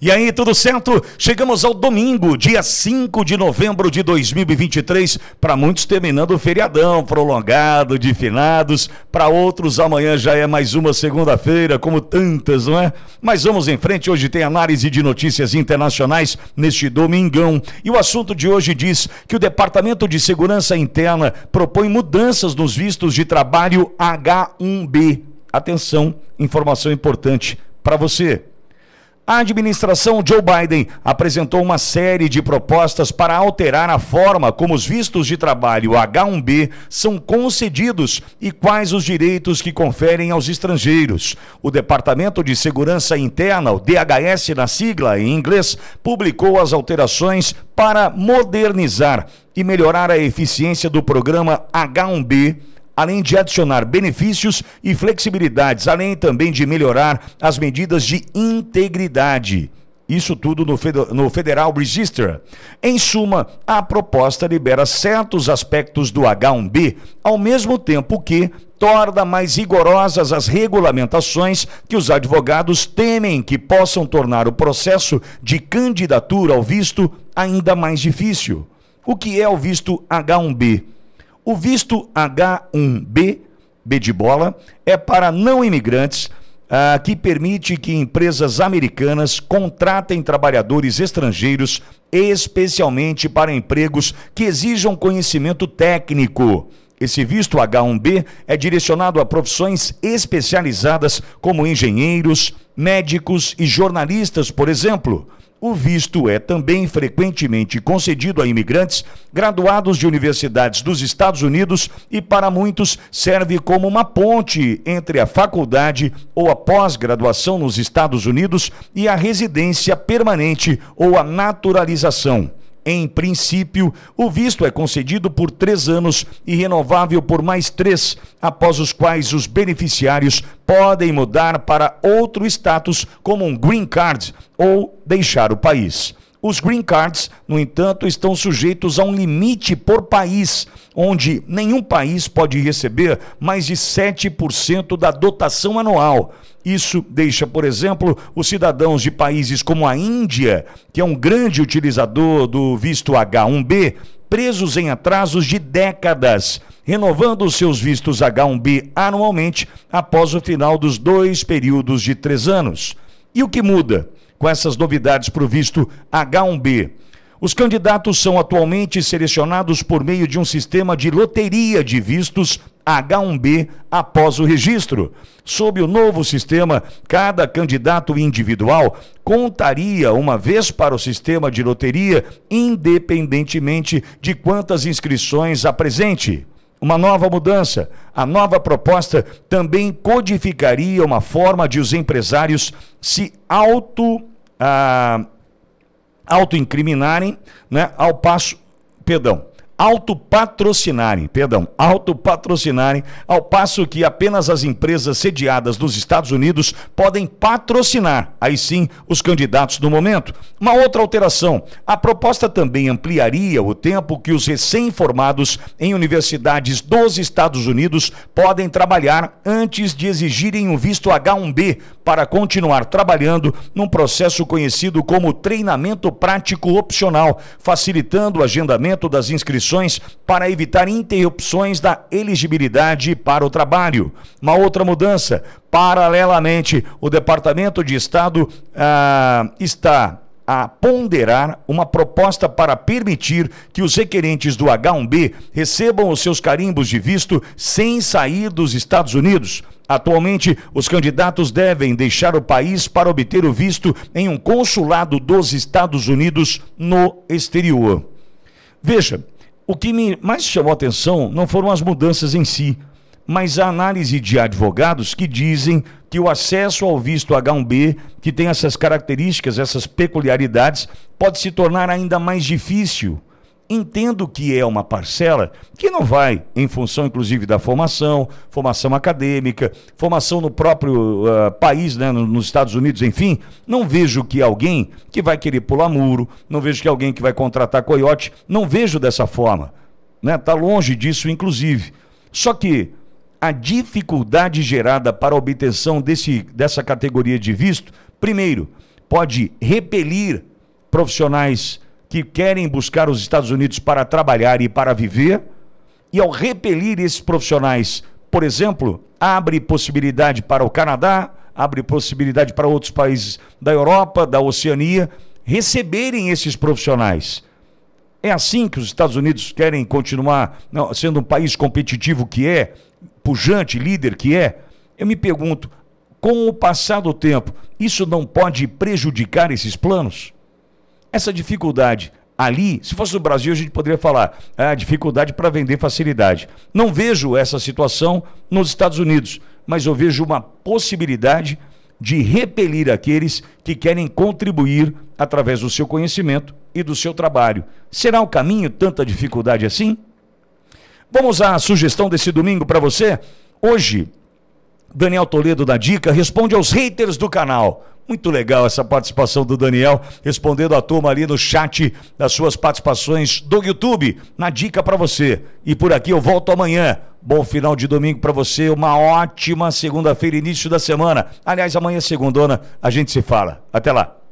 E aí, tudo certo? Chegamos ao domingo, dia 5 de novembro de 2023. Para muitos, terminando o feriadão prolongado de finados. Para outros, amanhã já é mais uma segunda-feira, como tantas, não é? Mas vamos em frente. Hoje tem análise de notícias internacionais neste domingão. E o assunto de hoje diz que o Departamento de Segurança Interna propõe mudanças nos vistos de trabalho H1B. Atenção, informação importante para você. A administração Joe Biden apresentou uma série de propostas para alterar a forma como os vistos de trabalho H1B são concedidos e quais os direitos que conferem aos estrangeiros. O Departamento de Segurança Interna, o DHS na sigla em inglês, publicou as alterações para modernizar e melhorar a eficiência do programa H1B além de adicionar benefícios e flexibilidades, além também de melhorar as medidas de integridade. Isso tudo no, Federal Register. Em suma, a proposta libera certos aspectos do H1B, ao mesmo tempo que torna mais rigorosas as regulamentações que os advogados temem que possam tornar o processo de candidatura ao visto ainda mais difícil. O que é o visto H1B? O visto H1B, B de bola, é para não imigrantes ah, que permite que empresas americanas contratem trabalhadores estrangeiros, especialmente para empregos que exijam conhecimento técnico. Esse visto H1B é direcionado a profissões especializadas como engenheiros, médicos e jornalistas, por exemplo. O visto é também frequentemente concedido a imigrantes graduados de universidades dos Estados Unidos e, para muitos, serve como uma ponte entre a faculdade ou a pós-graduação nos Estados Unidos e a residência permanente ou a naturalização. Em princípio, o visto é concedido por três anos e renovável por mais três, após os quais os beneficiários podem mudar para outro status, como um green card, ou deixar o país. Os green cards, no entanto, estão sujeitos a um limite por país, onde nenhum país pode receber mais de 7% da dotação anual. Isso deixa, por exemplo, os cidadãos de países como a Índia, que é um grande utilizador do visto H1B, presos em atrasos de décadas, renovando seus vistos H1B anualmente após o final dos dois períodos de três anos. E o que muda com essas novidades para o visto H1B? Os candidatos são atualmente selecionados por meio de um sistema de loteria de vistos H1B após o registro. Sob o novo sistema, cada candidato individual contaria uma vez para o sistema de loteria, independentemente de quantas inscrições apresente. Uma nova mudança. A nova proposta também codificaria uma forma de os empresários se auto. Ah, autoincriminarem, né, ao passo, perdão, autopatrocinarem, perdão, autopatrocinarem, ao passo que apenas as empresas sediadas nos Estados Unidos podem patrocinar, aí sim, os candidatos do momento. Uma outra alteração, a proposta também ampliaria o tempo que os recém-formados em universidades dos Estados Unidos podem trabalhar antes de exigirem um visto H1B para continuar trabalhando num processo conhecido como treinamento prático opcional, facilitando o agendamento das inscrições condições para evitar interrupções da elegibilidade para o trabalho. Uma outra mudança, paralelamente, o Departamento de Estado ah, está a ponderar uma proposta para permitir que os requerentes do H1B recebam os seus carimbos de visto sem sair dos Estados Unidos. Atualmente, os candidatos devem deixar o país para obter o visto em um consulado dos Estados Unidos no exterior. Veja, o que me mais chamou a atenção não foram as mudanças em si, mas a análise de advogados que dizem que o acesso ao visto H1B, que tem essas características, essas peculiaridades, pode se tornar ainda mais difícil entendo que é uma parcela que não vai, em função inclusive da formação, formação acadêmica, formação no próprio uh, país, né, nos Estados Unidos, enfim, não vejo que alguém que vai querer pular muro, não vejo que alguém que vai contratar coiote, não vejo dessa forma. Está né? longe disso, inclusive. Só que a dificuldade gerada para a obtenção desse, dessa categoria de visto, primeiro, pode repelir profissionais que querem buscar os Estados Unidos para trabalhar e para viver, e ao repelir esses profissionais, por exemplo, abre possibilidade para o Canadá, abre possibilidade para outros países da Europa, da Oceania, receberem esses profissionais. É assim que os Estados Unidos querem continuar sendo um país competitivo que é, pujante, líder que é. Eu me pergunto, com o passar do tempo, isso não pode prejudicar esses planos? Essa dificuldade ali, se fosse no Brasil, a gente poderia falar ah, dificuldade para vender facilidade. Não vejo essa situação nos Estados Unidos, mas eu vejo uma possibilidade de repelir aqueles que querem contribuir através do seu conhecimento e do seu trabalho. Será o caminho tanta dificuldade assim? Vamos à sugestão desse domingo para você? Hoje, Daniel Toledo da Dica responde aos haters do canal. Muito legal essa participação do Daniel, respondendo a turma ali no chat das suas participações do YouTube, na dica para você. E por aqui eu volto amanhã. Bom final de domingo para você, uma ótima segunda-feira, início da semana. Aliás, amanhã, é segundona, a gente se fala. Até lá.